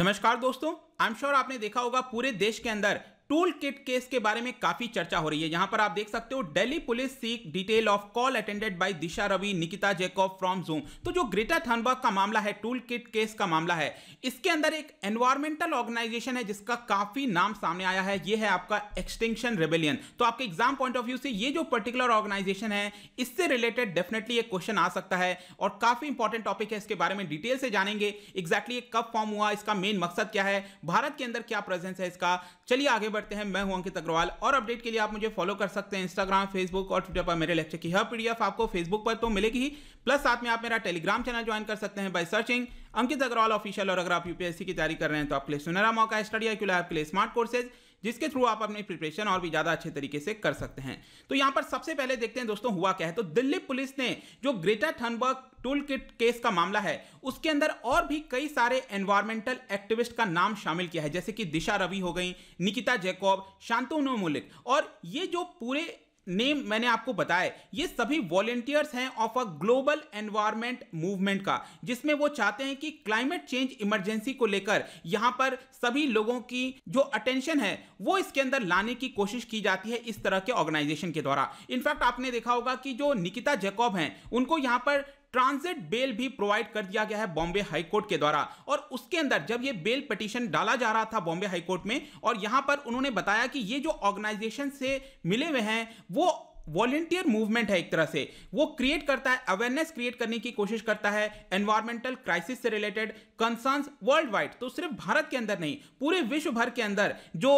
नमस्कार दोस्तों I am sure आपने देखा होगा पूरे देश के अंदर टूल किट केस के बारे में काफी चर्चा हो रही है यहां पर आप देख सकते हो Delhi police seek detail of call attended by Disha Ravi Nikita Jacob from Zoom तो जो ग्रेटर थनबर्ग का मामला है टूल किट केस का मामला है इसके अंदर एक एनवायरमेंटल ऑर्गेनाइजेशन है जिसका काफी नाम सामने आया है यह है आपका एक्सटेंशन रेबेलियन तो आपके एग्जाम पॉइंट ऑफ व्यू से ये जो पर्टिकुलर ऑर्गेनाइजेशन है इससे रिलेटेड डेफिनेटली एक क्वेश्चन आ सकता है और काफी इंपॉर्टेंट टॉपिक है इसके बारे में डिटेल से जानेंगे एग्जैक्टली exactly कब फॉर्म हुआ इसका मेन मकसद क्या है भारत के अंदर क्या प्रेजेंस है इसका चलिए आगे बढ़ते हैं मैं हूं अंकित अग्रवाल और अपडेट के लिए आप मुझे फॉलो कर सकते हैं इंस्टाग्राम फेसबुक और ट्विटर पर मेरे लेक्चर की हर पीडीएफ आपको फेसबुक पर तो मिलेगी ही प्लस साथ में आप मेरा टेलीग्राम चैनल ज्वाइन कर सकते हैं by searching Ankit Agarwal official और अगर आप यूपीएससी की तैयारी कर रहे हैं तो आपके लिए सुनहरा मौका स्टडी आई के लिए स्मार्ट कोर्सेज जिसके थ्रू आप अपनी प्रिपरेशन और भी ज़्यादा अच्छे तरीके से कर सकते हैं तो यहां पर सबसे पहले देखते हैं दोस्तों हुआ क्या है तो दिल्ली पुलिस ने जो Greta Thunberg tool kit case का मामला है उसके अंदर और भी कई सारे एनवायरमेंटल एक्टिविस्ट का नाम शामिल किया है जैसे कि दिशा रवि हो गई निकिता जैकॉब शांतनु मलिक और ये जो पूरे नेम मैंने आपको बताया ये सभी वॉलेंटियर्स हैं of a global environment movement का जिसमें वो चाहते हैं कि क्लाइमेट चेंज इमरजेंसी को लेकर यहां पर सभी लोगों की जो अटेंशन है वो इसके अंदर लाने की कोशिश की जाती है इस तरह के ऑर्गेनाइजेशन के द्वारा इनफैक्ट आपने देखा होगा कि जो निकिता जैकॉब हैं उनको यहां पर ट्रांजिट बेल भी प्रोवाइड कर दिया गया है बॉम्बे हाईकोर्ट के द्वारा और उसके अंदर जब ये बेल पटिशन डाला जा रहा था बॉम्बे हाईकोर्ट में और यहां पर उन्होंने बताया कि ये जो ऑर्गेनाइजेशन से मिले हुए हैं वो वॉलेंटियर मूवमेंट है एक तरह से वो क्रिएट करता है अवेयरनेस क्रिएट करने की कोशिश करता है एनवायरमेंटल क्राइसिस से रिलेटेड कंसर्न्स वर्ल्ड वाइड तो सिर्फ भारत के अंदर नहीं पूरे विश्व भर के अंदर जो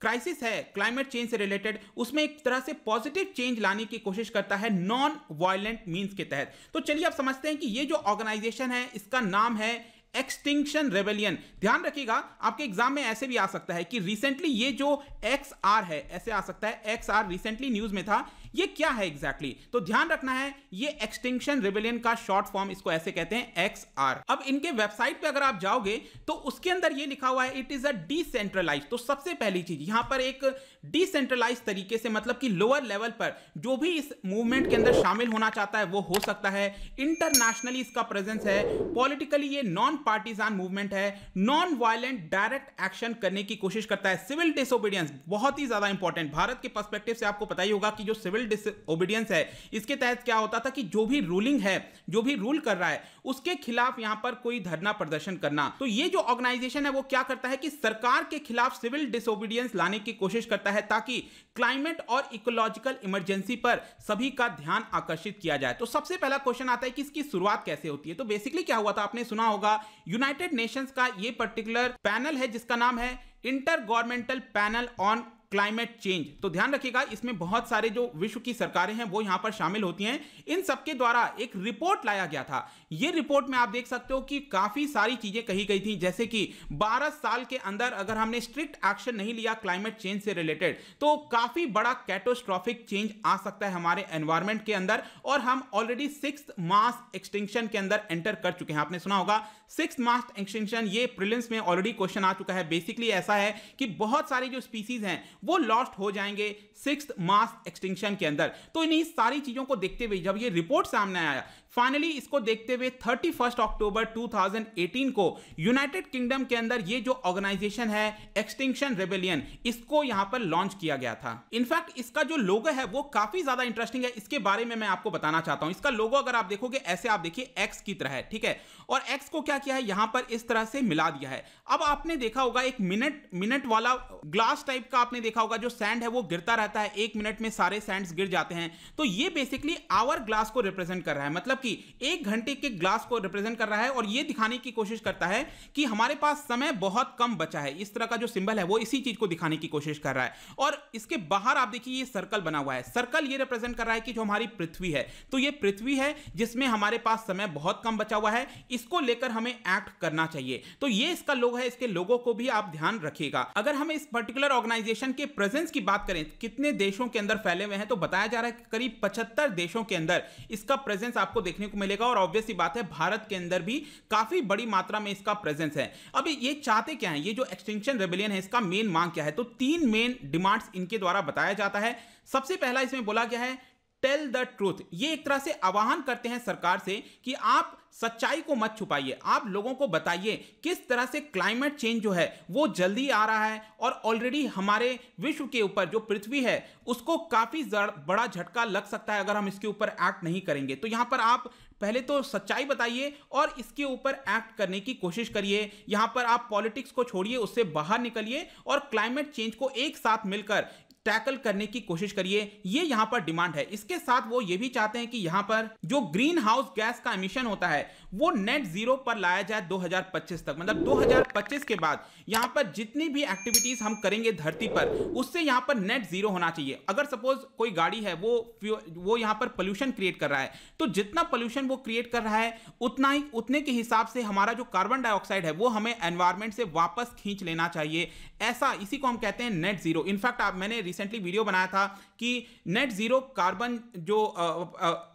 क्राइसिस है क्लाइमेट चेंज से रिलेटेड उसमें एक तरह से पॉजिटिव चेंज लाने की कोशिश करता है नॉन वायलेंट मीन्स के तहत तो चलिए आप समझते हैं कि ये जो ऑर्गेनाइजेशन है इसका नाम है एक्सटिंक्शन रेबेलियन ध्यान रखिएगा आपके एग्जाम में ऐसे भी आ सकता है कि रिसेंटली ये जो एक्स आर है ऐसे आ सकता है एक्स आर रिसेंटली न्यूज में था ये क्या है एग्जैक्टली exactly? तो ध्यान रखना है ये एक्सटिंक्शन रेबेलियन का शॉर्ट फॉर्म इसको ऐसे कहते हैं एक्स आर अब इनके वेबसाइट पे अगर आप जाओगे तो उसके अंदर ये लिखा हुआ है इट इज अ डिसेंट्रलाइज तो सबसे पहली चीज यहां पर एक डिसेंट्रलाइज तरीके से मतलब कि लोअर लेवल पर जो भी इस मूवमेंट के अंदर शामिल होना चाहता है वो हो सकता है इंटरनेशनली इसका प्रेजेंस है पॉलिटिकली ये नॉन पार्टीजान मूवमेंट है नॉन वायलेंट डायरेक्ट एक्शन करने की कोशिश करता है सिविल डिसोबीडियंस बहुत ही ज्यादा इंपॉर्टेंट भारत के पर्सपेक्टिव से आपको पता ही होगा कि जो सिविल डिसोबीडियंस है इसके तहत क्या होता था कि जो भी रूलिंग है जो भी रूल कर रहा है उसके खिलाफ यहां पर कोई धरना प्रदर्शन करना तो ये जो ऑर्गेनाइजेशन है वो क्या करता है कि सरकार के खिलाफ सिविल डिसोबीडियंस लाने की कोशिश करता है जाता है ताकि क्लाइमेट और इकोलॉजिकल इमरजेंसी पर सभी का ध्यान आकर्षित किया जाए तो सबसे पहला क्वेश्चन आता है कि इसकी शुरुआत कैसे होती है तो बेसिकली क्या हुआ था आपने सुना होगा यूनाइटेड नेशंस का ये पर्टिकुलर पैनल है जिसका नाम है intergovernmental panel on climate change तो ध्यान रखिएगा इसमें बहुत सारे जो विश्व की सरकारें हैं वो यहाँ पर शामिल होती हैं इन सबके द्वारा एक रिपोर्ट लाया गया था ये रिपोर्ट में आप देख सकते हो कि काफ़ी सारी चीज़ें कही गई थी जैसे कि 12 साल के अंदर अगर हमने स्ट्रिक्ट एक्शन नहीं लिया क्लाइमेट चेंज से रिलेटेड तो काफ़ी बड़ा कैटोस्ट्रॉफिक चेंज आ सकता है हमारे एनवायरमेंट के अंदर और हम ऑलरेडी सिक्स मास एक्सटेंशन के अंदर एंटर कर चुके हैं आपने सुना होगा सिक्स मास एक्सटेंशन ये प्रिलिम्स में ऑलरेडी क्वेश्चन आ चुका है बेसिकली ऐसा है कि बहुत सारी जो स्पीसीज हैं वो लॉस्ट हो जाएंगे सिक्स मास एक्सटिंक्शन के अंदर तो इन्हीं सारी चीजों को देखते हुए जब ये रिपोर्ट सामने आया फाइनली इसको देखते हुए 31 अक्टूबर 2018 को यूनाइटेड किंगडम के अंदर ये जो ऑर्गेनाइजेशन है एक्सटिंक्शन रेबेलियन इसको यहां पर लॉन्च किया गया था इनफैक्ट इसका जो लोगो है वो काफी ज्यादा इंटरेस्टिंग है इसके बारे में मैं आपको बताना चाहता हूं इसका लोगो अगर आप देखोगे ऐसे आप देखिए एक्स की तरह है ठीक है और एक्स को क्या किया है यहां पर इस तरह से मिला दिया है अब आपने देखा होगा एक मिनट मिनट वाला ग्लास टाइप का आपने देखा होगा जो सैंड है वो गिरता रहता है एक मिनट में सारे सैंड्स गिर जाते हैं तो ये बेसिकली आवर ग्लास को रिप्रेजेंट कर रहा है मतलब कि एक घंटे के ग्लास को रिप्रेजेंट कर रहा है और ये दिखाने की कोशिश करता है कि हमारे पास समय बहुत कम बचा है इस तरह का जो सिंबल है वो इसी चीज को दिखाने की कोशिश कर रहा है और इसके बाहर आप देखिए ये सर्कल बना हुआ है सर्कल ये रिप्रेजेंट कर रहा है कि जो हमारी पृथ्वी है तो ये पृथ्वी है जिसमें हमारे पास समय बहुत कम बचा हुआ है इसको लेकर हमें एक्ट करना चाहिए तो ये इसका लोग है इसके लोगों को भी आप ध्यान रखिएगा अगर हमें इस पर्टिकुलर ऑर्गेनाइजेशन के प्रेजेंस की बात करें कितने देशों के अंदर फैले हुए हैं तो बताया जा रहा है कि करीब पचहत्तर देशों के अंदर इसका प्रेजेंस आपको देखने को मिलेगा और ऑब्वियस बात है भारत के अंदर भी काफी बड़ी मात्रा में इसका प्रेजेंस है अब ये चाहते क्या है ये जो एक्सटेंशन रेबिलियन है इसका मेन मांग क्या है तो तीन मेन डिमांड्स इनके द्वारा बताया जाता है सबसे पहला इसमें बोला गया है टेल द ट्रूथ ये एक तरह से आवाहन करते हैं सरकार से कि आप सच्चाई को मत छुपाइए आप लोगों को बताइए किस तरह से क्लाइमेट चेंज जो है वो जल्दी आ रहा है और ऑलरेडी हमारे विश्व के ऊपर जो पृथ्वी है उसको काफ़ी बड़ा झटका लग सकता है अगर हम इसके ऊपर एक्ट नहीं करेंगे तो यहाँ पर आप पहले तो सच्चाई बताइए और इसके ऊपर एक्ट करने की कोशिश करिए यहाँ पर आप पॉलिटिक्स को छोड़िए उससे बाहर निकलिए और क्लाइमेट चेंज को एक साथ मिलकर टैकल करने की कोशिश करिए ये यहाँ पर डिमांड है इसके साथ वो ये भी चाहते हैं कि यहाँ पर जो ग्रीन हाउस गैस का एमिशन होता है वो नेट जीरो पर लाया जाए 2025 तक मतलब 2025 के बाद यहाँ पर जितनी भी एक्टिविटीज हम करेंगे धरती पर उससे यहाँ पर नेट जीरो होना चाहिए अगर सपोज कोई गाड़ी है वो वो यहाँ पर पोल्यूशन क्रिएट कर रहा है तो जितना पोल्यूशन वो क्रिएट कर रहा है उतना ही उतने के हिसाब से हमारा जो कार्बन डाइऑक्साइड है वो हमें एनवायरमेंट से वापस खींच लेना चाहिए ऐसा इसी को हम कहते हैं नेट जीरो इनफैक्ट आप मैंने रिसेंटली वीडियो बनाया था कि नेट जीरो कार्बन जो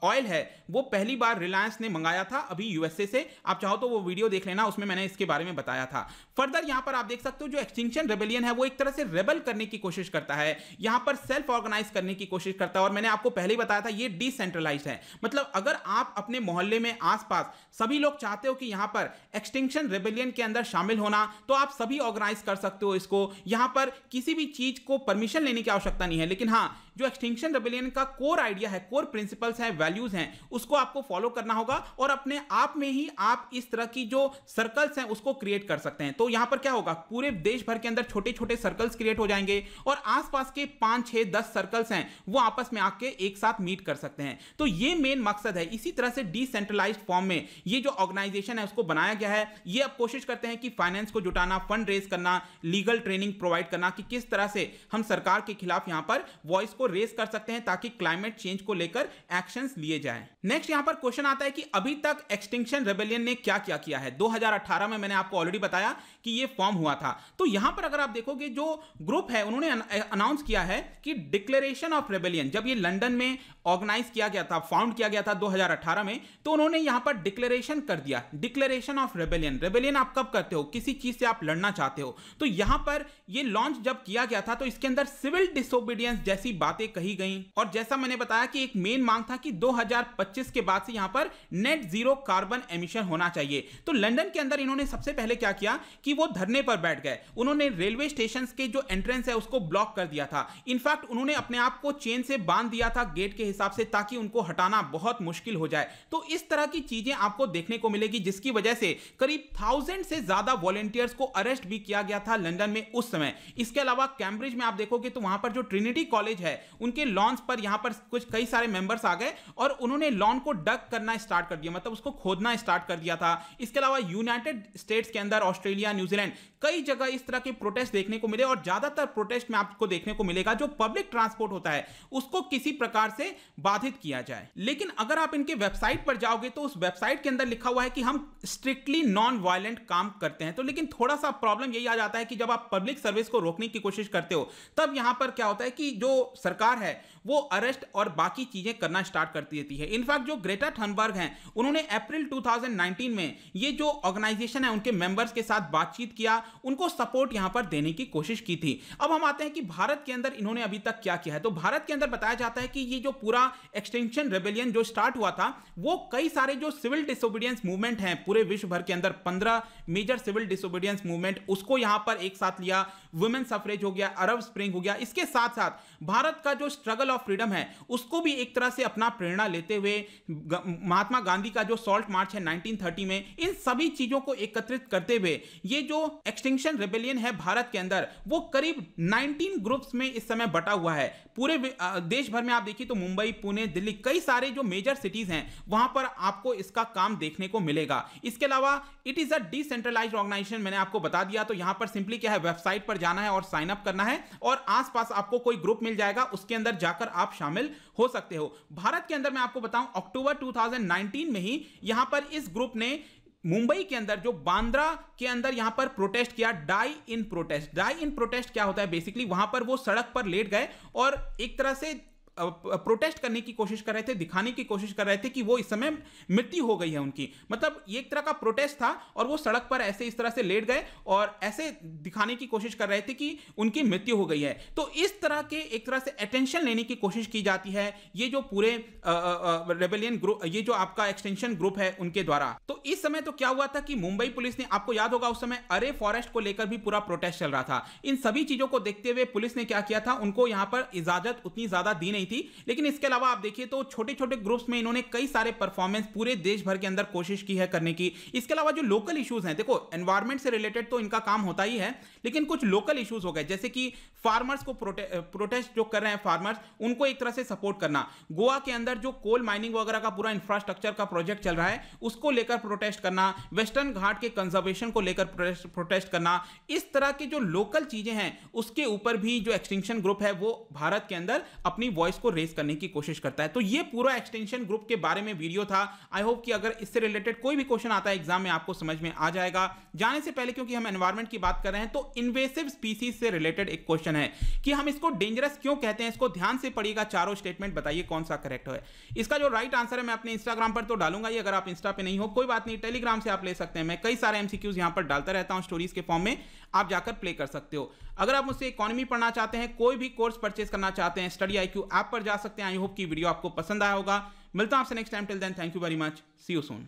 ऑयल है वो पहली बार रिलायंस ने मंगाया था अभी यूएसए से आप चाहो तो वो वीडियो देख लेना उसमें मैंने इसके बारे में बताया था फर्दर यहां पर आप देख सकते हो जो एक्सटिंक्शन रेबेलियन है वो एक तरह से रेबल करने की कोशिश करता है यहां पर सेल्फ ऑर्गेनाइज करने की कोशिश करता है और मैंने आपको पहले ही बताया था ये डिसेंट्रलाइज है मतलब अगर आप अपने मोहल्ले में आसपास सभी लोग चाहते हो कि यहां पर एक्सटिंक्शन रेबेलियन के अंदर शामिल होना तो आप सभी ऑर्गेनाइज कर सकते हो इसको यहां पर किसी भी चीज को परमिशन लेने की आवश्यकता नहीं है लेकिन हाँ जो एक्सटिंक्शन रेबेलियन का कोर आइडिया है कोर प्रिंसिपल्स हैं वैल्यूज हैं उसको आपको फॉलो करना होगा और अपने आप में ही आप इस तरह की जो सर्कल्स हैं उसको क्रिएट कर सकते हैं तो यहां पर क्या होगा पूरे देश भर के अंदर छोटे छोटे सर्कल्स क्रिएट हो जाएंगे और आसपास के पांच छह दस सर्कल्स हैं वो आपस में आके एक साथ मीट कर सकते हैं तो ये मेन मकसद है इसी तरह से डिसेंट्रलाइज फॉर्म में ये जो ऑर्गेनाइजेशन है उसको बनाया गया है ये अब कोशिश करते हैं कि फाइनेंस को जुटाना फंड रेज करना लीगल ट्रेनिंग प्रोवाइड करना कि किस तरह से हम सरकार के के खिलाफ यहाँ पर वॉइस को रेस कर सकते हैं ताकि क्लाइमेट चेंज को लेकर एक्शन लिए जाए नेक्स्ट यहाँ पर क्वेश्चन आता है कि अभी तक एक्सटिंक्शन रेबेलियन ने क्या क्या किया है दो में मैंने आपको ऑलरेडी बताया कि ये फॉर्म हुआ था तो यहां पर अगर आप देखोगे जो ग्रुप है उन्होंने अनाउंस किया है कि डिक्लेरेशन ऑफ रेबेलियन जब ये लंदन में ऑर्गेनाइज किया गया था फाउंड किया गया था 2018 में तो उन्होंने यहां पर डिक्लेरेशन कर दिया डिक्लेरेशन ऑफ रेबेलियन रेबेलियन आप कब करते हो किसी चीज से आप लड़ना चाहते हो तो यहां पर ये लॉन्च जब किया गया था तो इसके अंदर सिविल सिविल डिसोबीडियंस जैसी बातें कही गई और जैसा मैंने बताया कि एक मेन मांग था कि 2025 के बाद से यहां पर नेट जीरो कार्बन एमिशन होना चाहिए तो लंदन के अंदर इन्होंने सबसे पहले क्या किया कि वो धरने पर बैठ गए उन्होंने रेलवे स्टेशन के जो एंट्रेंस है उसको ब्लॉक कर दिया था इनफैक्ट उन्होंने अपने आप को चेन से बांध दिया था गेट के हिसाब से ताकि उनको हटाना बहुत मुश्किल हो जाए तो इस तरह की चीजें आपको देखने को मिलेगी जिसकी वजह से करीब थाउजेंड से ज्यादा वॉलेंटियर्स को अरेस्ट भी किया गया था लंदन में उस समय इसके अलावा कैम्ब्रिज में आप देखोगे तो वहां वहां पर जो ट्रिनिटी कॉलेज है उनके लॉन्स पर यहां पर कुछ कई सारे मेंबर्स आ गए और उन्होंने लॉन को डक करना स्टार्ट कर दिया मतलब उसको खोदना स्टार्ट कर दिया था इसके अलावा यूनाइटेड स्टेट्स के अंदर ऑस्ट्रेलिया न्यूजीलैंड कई जगह इस तरह के प्रोटेस्ट देखने को मिले और ज्यादातर प्रोटेस्ट में आपको देखने को मिलेगा जो पब्लिक ट्रांसपोर्ट होता है उसको किसी प्रकार से बाधित किया जाए लेकिन अगर आप इनके वेबसाइट पर जाओगे तो उस वेबसाइट के अंदर लिखा हुआ है कि हम स्ट्रिक्टली नॉन वायलेंट काम करते हैं तो लेकिन थोड़ा सा प्रॉब्लम यही आ जाता है कि जब आप पब्लिक सर्विस को रोकने की कोशिश करते हो तब यहां पर पर क्या होता है कि जो सरकार है वो अरेस्ट और बाकी चीजें करना स्टार्ट करती देती है इनफैक्ट जो ग्रेटर थनबर्ग हैं उन्होंने अप्रैल 2019 में ये जो ऑर्गेनाइजेशन है उनके मेंबर्स के साथ बातचीत किया उनको सपोर्ट यहां पर देने की कोशिश की थी अब हम आते हैं कि भारत के अंदर इन्होंने अभी तक क्या किया है तो भारत के अंदर बताया जाता है कि ये जो पूरा एक्सटेंशन रेबेलियन जो स्टार्ट हुआ था वो कई सारे जो सिविल डिसोबीडियंस मूवमेंट हैं पूरे विश्व भर के अंदर पंद्रह मेजर सिविल डिसोबीडियंस मूवमेंट उसको यहां पर एक साथ लिया वुमेन सफरेज हो गया अरब स्प्रिंग हो गया इस इसके साथ साथ भारत का जो स्ट्रगल ऑफ फ्रीडम है उसको भी एक तरह से अपना प्रेरणा लेते हुए महात्मा गांधी का जो सॉल्ट मार्च है 1930 में इन सभी चीजों को एकत्रित करते हुए ये जो एक्सटिंक्शन रेबेलियन है भारत के अंदर वो करीब 19 ग्रुप्स में इस समय बटा हुआ है पूरे देश भर में आप देखिए तो मुंबई पुणे दिल्ली कई सारे जो मेजर सिटीज हैं वहां पर आपको इसका काम देखने को मिलेगा इसके अलावा it is a decentralise organisation मैंने आपको बता दिया तो यहां पर सिंपली क्या है वेबसाइट पर जाना है और साइन अप करना है और आसपास पास आपको कोई ग्रुप मिल जाएगा उसके अंदर जाकर आप शामिल हो सकते हो भारत के अंदर मैं आपको बताऊं अक्टूबर 2019 में ही यहां पर इस ग्रुप ने मुंबई के अंदर जो बांद्रा के अंदर यहां पर प्रोटेस्ट किया die in protest die in protest क्या होता है बेसिकली वहां पर वो सड़क पर लेट गए और एक तरह से प्रोटेस्ट करने की कोशिश कर रहे थे दिखाने की कोशिश कर रहे थे कि वो इस समय मृत्यु हो गई है उनकी मतलब ये एक तरह का प्रोटेस्ट था और वो सड़क पर ऐसे इस तरह से लेट गए और ऐसे दिखाने की कोशिश कर रहे थे कि उनकी मृत्यु हो गई है तो इस तरह के एक तरह से अटेंशन लेने की कोशिश की जाती है ये जो पूरे रेबेलियन ग्रुप ये जो आपका एक्सटेंशन ग्रुप है उनके द्वारा तो इस समय तो क्या हुआ था कि मुंबई पुलिस ने आपको याद होगा उस समय अरे फॉरेस्ट को लेकर भी पूरा प्रोटेस्ट चल रहा था इन सभी चीजों को देखते हुए पुलिस ने क्या किया था उनको यहां पर इजाजत उतनी ज्यादा दी नहीं नहीं थी लेकिन इसके अलावा आप देखिए तो छोटे छोटे ग्रुप्स में इन्होंने कई सारे परफॉर्मेंस पूरे देश भर के अंदर कोशिश की है करने की इसके अलावा जो लोकल इशूज हैं देखो एनवायरमेंट से रिलेटेड तो इनका काम होता ही है लेकिन कुछ लोकल इशूज हो गए जैसे कि फार्मर्स को प्रोटे, प्रोटेस्ट जो कर रहे हैं फार्मर्स उनको एक तरह से सपोर्ट करना गोवा के अंदर जो कोल माइनिंग वगैरह का पूरा इंफ्रास्ट्रक्चर का प्रोजेक्ट चल रहा है उसको लेकर प्रोटेस्ट करना वेस्टर्न घाट के कंजर्वेशन को लेकर प्रोटेस्ट, प्रोटेस्ट करना इस तरह की जो लोकल चीजें हैं उसके ऊपर भी जो एक्सटेंशन ग्रुप है वो भारत के अंदर अपनी वॉइस को रेस करने की कोशिश करता है तो ये पूरा एक्सटेंशन ग्रुप के बारे में वीडियो था आई होप कि अगर इससे रिलेटेड कोई भी क्वेश्चन आता है एग्जाम में आपको समझ में आ जाएगा जाने से पहले क्योंकि हम एनवायरमेंट की बात कर रहे हैं तो इन्वेसिव स्पीसीज से रिलेटेड एक क्वेश्चन क्वेश्चन है कि हम इसको डेंजरस क्यों कहते हैं इसको ध्यान से पढ़िएगा चारों स्टेटमेंट बताइए कौन सा करेक्ट है इसका जो राइट आंसर है मैं अपने इंस्टाग्राम पर तो डालूंगा ही अगर आप इंस्टा पे नहीं हो कोई बात नहीं टेलीग्राम से आप ले सकते हैं मैं कई सारे एमसीक्यूज यहां पर डालता रहता हूं स्टोरीज के फॉर्म में आप जाकर प्ले कर सकते हो अगर आप मुझसे इकोनॉमी पढ़ना चाहते हैं कोई भी कोर्स परचेज करना चाहते हैं स्टडी आई ऐप पर जा सकते हैं आई होप की वीडियो आपको पसंद आया होगा मिलता हूं आपसे next time till then thank you very much see you Son